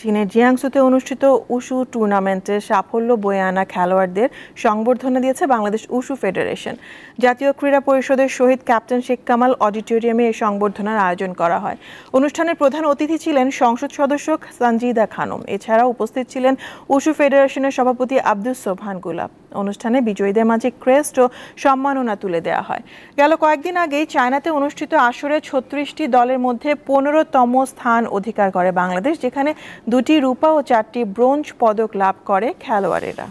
চীনের জিয়াংসুতে অনুষ্ঠিত উশু টুর্নামেন্টে সাফল্য বয়ে আনা খেলোয়াড়দের সংবর্ধনা দিয়েছে বাংলাদেশ উশু ফেডারেশন জাতীয় ক্রীড়া পরিষদের শহীদ ক্যাপ্টেন শেখ কামাল অডিটোরিয়ামে এই সংবর্ধনার আয়োজন করা হয় অনুষ্ঠানের প্রধান অতিথি ছিলেন সংসদ সদস্য সানজিদা খানম এছাড়া উপস্থিত ছিলেন উশু ফেডারেশনের সভাপতি আব্দুস সোভান গুলাব অনুষ্ঠানে বিজয়ীদের মাঝে ক্রেস্ট ও সম্মাননা তুলে দেওয়া হয় গেল কয়েকদিন আগেই চায়নাতে অনুষ্ঠিত আসরে ছত্রিশটি দলের মধ্যে পনেরোতম স্থান অধিকার করে বাংলাদেশ যেখানে দুটি রূপা ও চারটি ব্রোঞ্জ পদক লাভ করে খেলোয়াড়েরা